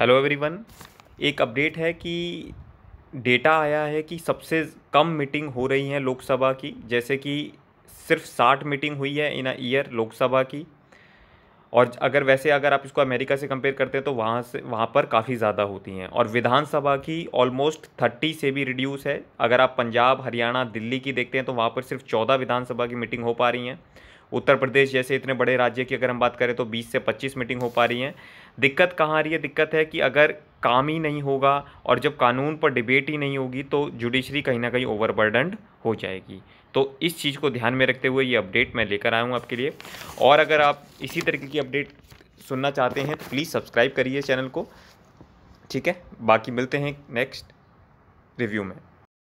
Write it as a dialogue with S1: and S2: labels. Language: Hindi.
S1: हेलो एवरीवन एक अपडेट है कि डेटा आया है कि सबसे कम मीटिंग हो रही हैं लोकसभा की जैसे कि सिर्फ साठ मीटिंग हुई है इन अ ईयर लोकसभा की और अगर वैसे अगर आप इसको अमेरिका से कंपेयर करते हैं तो वहाँ से वहाँ पर काफ़ी ज़्यादा होती हैं और विधानसभा की ऑलमोस्ट थर्टी से भी रिड्यूस है अगर आप पंजाब हरियाणा दिल्ली की देखते हैं तो वहाँ पर सिर्फ चौदह विधानसभा की मीटिंग हो पा रही हैं उत्तर प्रदेश जैसे इतने बड़े राज्य की अगर हम बात करें तो बीस से पच्चीस मीटिंग हो पा रही हैं दिक्कत कहाँ आ रही है दिक्कत है कि अगर काम ही नहीं होगा और जब कानून पर डिबेट ही नहीं होगी तो जुडिशरी कहीं ना कहीं ओवरबर्डनड हो जाएगी तो इस चीज़ को ध्यान में रखते हुए ये अपडेट मैं लेकर आया हूँ आपके लिए और अगर आप इसी तरीके की अपडेट सुनना चाहते हैं तो प्लीज़ सब्सक्राइब करिए चैनल को ठीक है बाकी मिलते हैं नेक्स्ट रिव्यू में